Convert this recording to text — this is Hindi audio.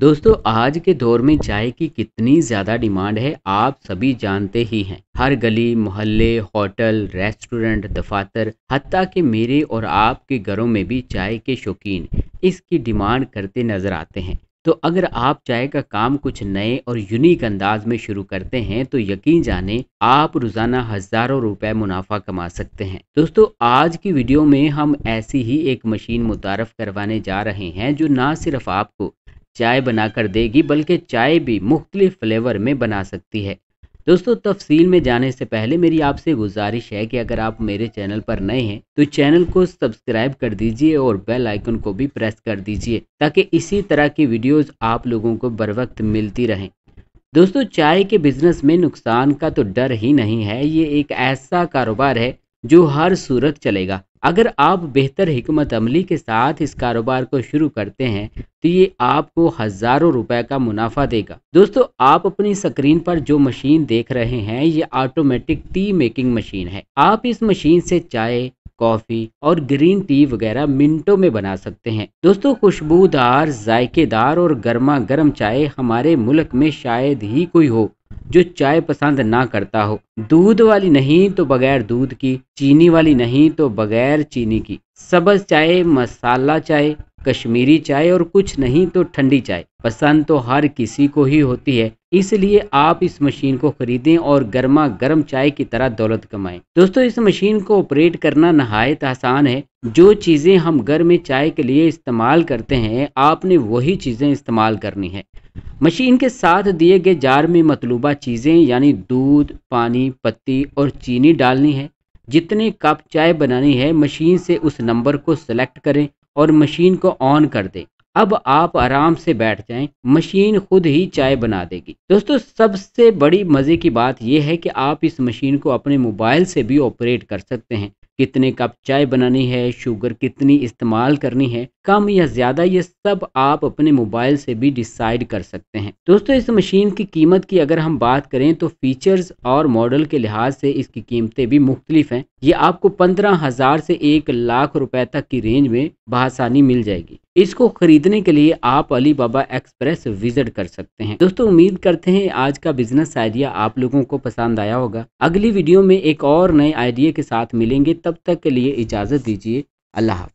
दोस्तों आज के दौर में चाय की कितनी ज़्यादा डिमांड है आप सभी जानते ही हैं हर गली मोहल्ले होटल रेस्टोरेंट दफातर हती के मेरे और आपके घरों में भी चाय के शौकीन इसकी डिमांड करते नज़र आते हैं तो अगर आप चाय का काम कुछ नए और यूनिक अंदाज में शुरू करते हैं तो यकीन जाने आप रोजाना हजारों रुपए मुनाफा कमा सकते हैं दोस्तों आज की वीडियो में हम ऐसी ही एक मशीन मुतारफ करवाने जा रहे हैं जो ना सिर्फ आपको चाय बनाकर देगी बल्कि चाय भी मुख्तलि फ्लेवर में बना सकती है दोस्तों तफसील में जाने से पहले मेरी आपसे गुजारिश है कि अगर आप मेरे चैनल पर नए हैं तो चैनल को सब्सक्राइब कर दीजिए और बेल आइकन को भी प्रेस कर दीजिए ताकि इसी तरह की वीडियोस आप लोगों को बर वक्त मिलती रहें दोस्तों चाय के बिजनेस में नुकसान का तो डर ही नहीं है ये एक ऐसा कारोबार है जो हर सूरत चलेगा अगर आप बेहतर हमत अमली के साथ इस कारोबार को शुरू करते हैं तो ये आपको हज़ारों रुपए का मुनाफा देगा दोस्तों आप अपनी स्क्रीन पर जो मशीन देख रहे हैं ये ऑटोमेटिक टी मेकिंग मशीन है आप इस मशीन से चाय कॉफ़ी और ग्रीन टी वगैरह मिनटों में बना सकते हैं दोस्तों खुशबूदार जायकेदार और गर्मा गर्म चाय हमारे मुल्क में शायद ही कोई हो जो चाय पसंद ना करता हो दूध वाली नहीं तो बगैर दूध की चीनी वाली नहीं तो बगैर चीनी की सबज चाय मसाला चाय कश्मीरी चाय और कुछ नहीं तो ठंडी चाय पसंद तो हर किसी को ही होती है इसलिए आप इस मशीन को खरीदें और गर्मा गर्म चाय की तरह दौलत कमाएं दोस्तों इस मशीन को ऑपरेट करना नहायत आसान है जो चीज़ें हम घर में चाय के लिए इस्तेमाल करते हैं आपने वही चीज़ें इस्तेमाल करनी है मशीन के साथ दिए गए जार में मतलूबा चीज़ें यानी दूध पानी पत्ती और चीनी डालनी है जितने कप चाय बनानी है मशीन से उस नंबर को सिलेक्ट करें और मशीन को ऑन कर दें अब आप आराम से बैठ जाएं मशीन खुद ही चाय बना देगी दोस्तों सबसे बड़ी मज़े की बात यह है कि आप इस मशीन को अपने मोबाइल से भी ऑपरेट कर सकते हैं कितने कप चाय बनानी है शुगर कितनी इस्तेमाल करनी है कम या ज़्यादा ये सब आप अपने मोबाइल से भी डिसाइड कर सकते हैं दोस्तों इस मशीन की कीमत की अगर हम बात करें तो फीचर्स और मॉडल के लिहाज से इसकी कीमतें भी मुख्तलिफ हैं ये आपको पंद्रह हज़ार से एक लाख रुपए तक की रेंज में बसानी मिल जाएगी इसको खरीदने के लिए आप अली बाबा एक्सप्रेस विजिट कर सकते हैं दोस्तों उम्मीद करते हैं आज का बिजनेस आइडिया आप लोगों को पसंद आया होगा अगली वीडियो में एक और नए आइडिया के साथ मिलेंगे तब तक के लिए इजाज़त दीजिए अल्लाह